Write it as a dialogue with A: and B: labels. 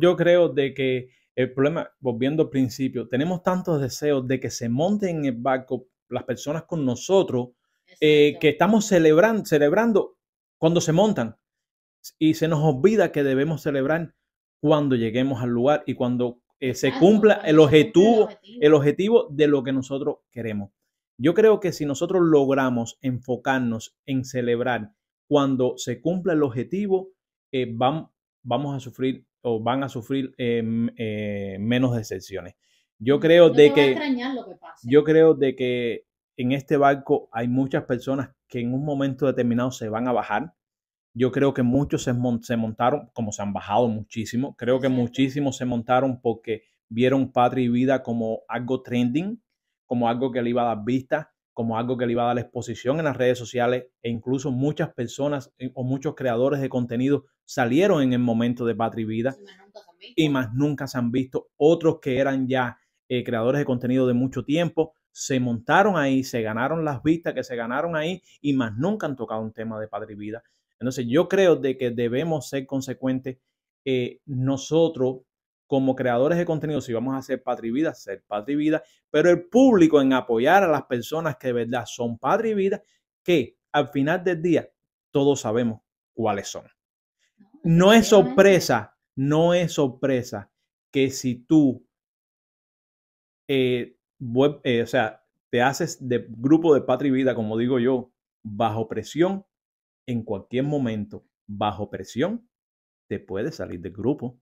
A: yo creo de que el problema, volviendo al principio, tenemos tantos deseos de que se monten en el barco las personas con nosotros eh, que estamos celebrando, celebrando cuando se montan y se nos olvida que debemos celebrar cuando lleguemos al lugar y cuando eh, se cumpla el objetivo, el objetivo de lo que nosotros queremos. Yo creo que si nosotros logramos enfocarnos en celebrar cuando se cumpla el objetivo, eh, vamos, vamos a sufrir o van a sufrir em, eh, menos decepciones. Yo creo de que, yo creo de que en este barco hay muchas personas que en un momento determinado se van a bajar. Yo creo que muchos se, montaron, como se han bajado muchísimo, creo que muchísimos se montaron porque vieron Patria y Vida como algo trending, como algo que le iba a dar vista, como algo que le iba a dar exposición en las redes sociales e incluso muchas personas eh, o muchos creadores de contenido salieron en el momento de Patri Vida y más nunca se han visto. Otros que eran ya eh, creadores de contenido de mucho tiempo se montaron ahí, se ganaron las vistas que se ganaron ahí y más nunca han tocado un tema de Patri Vida. Entonces yo creo de que debemos ser consecuentes eh, nosotros como creadores de contenido, si vamos a hacer Vida, ser Vida, pero el público en apoyar a las personas que de verdad son Vida, que al final del día todos sabemos cuáles son. No es sorpresa, no es sorpresa que si tú, eh, eh, o sea, te haces de grupo de Vida, como digo yo, bajo presión, en cualquier momento, bajo presión, te puedes salir del grupo